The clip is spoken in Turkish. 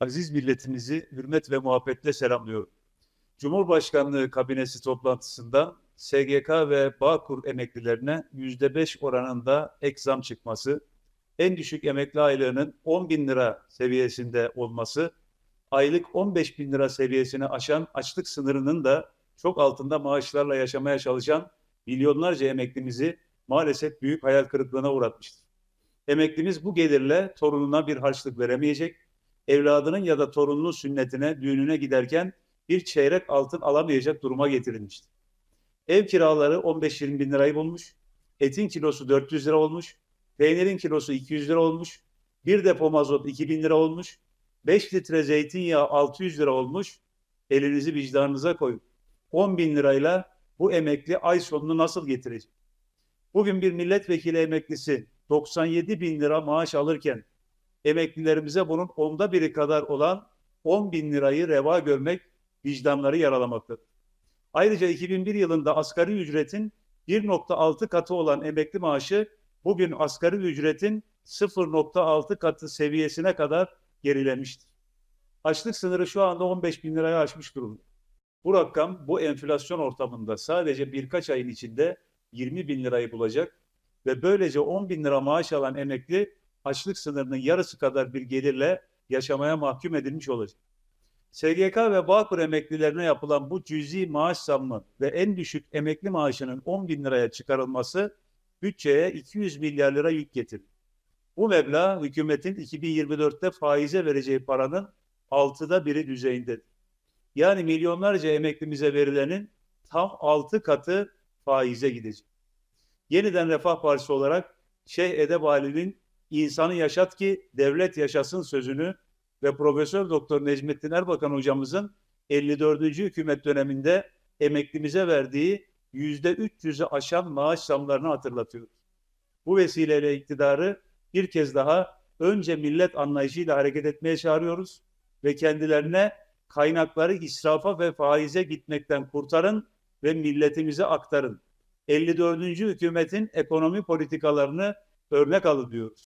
aziz milletimizi hürmet ve muhabbetle selamlıyorum. Cumhurbaşkanlığı kabinesi toplantısında SGK ve Bağkur emeklilerine yüzde beş oranında ek zam çıkması, en düşük emekli aylığının 10 bin lira seviyesinde olması, aylık 15 bin lira seviyesini aşan açlık sınırının da çok altında maaşlarla yaşamaya çalışan milyonlarca emeklimizi maalesef büyük hayal kırıklığına uğratmıştır. Emeklimiz bu gelirle torununa bir harçlık veremeyecek, evladının ya da torununun sünnetine, düğününe giderken bir çeyrek altın alamayacak duruma getirilmişti. Ev kiraları 15-20 bin lirayı bulmuş, etin kilosu 400 lira olmuş, peynirin kilosu 200 lira olmuş, bir depo mazot 2 bin lira olmuş, 5 litre zeytinyağı 600 lira olmuş, elinizi vicdanınıza koyun. 10 bin lirayla bu emekli ay sonunu nasıl getirecek? Bugün bir milletvekili emeklisi 97 bin lira maaş alırken emeklilerimize bunun onda biri kadar olan 10 bin lirayı reva görmek vicdanları yaralamaktadır. Ayrıca 2001 yılında asgari ücretin 1.6 katı olan emekli maaşı bugün asgari ücretin 0.6 katı seviyesine kadar gerilemiştir. Açlık sınırı şu anda 15 bin liraya aşmış durumda. Bu rakam bu enflasyon ortamında sadece birkaç ayın içinde 20 bin lirayı bulacak ve böylece 10 bin lira maaş alan emekli açlık sınırının yarısı kadar bir gelirle yaşamaya mahkum edilmiş olacak. SGK ve Bağkur emeklilerine yapılan bu cüzi maaş zammı ve en düşük emekli maaşının 10 bin liraya çıkarılması bütçeye 200 milyar lira yük getirir. Bu meblağ hükümetin 2024'te faize vereceği paranın altıda biri düzeyindedir. Yani milyonlarca emeklimize verilenin tam altı katı faize gidecek. Yeniden Refah Partisi olarak Şeyh Edebali'nin insanı yaşat ki devlet yaşasın sözünü ve Profesör Doktor Necmettin Erbakan hocamızın 54. hükümet döneminde emeklimize verdiği %300'ü aşan maaş zamlarını hatırlatıyoruz. Bu vesileyle iktidarı bir kez daha önce millet anlayışıyla hareket etmeye çağırıyoruz ve kendilerine kaynakları israfa ve faize gitmekten kurtarın ve milletimize aktarın. 54. hükümetin ekonomi politikalarını örnek alın diyoruz.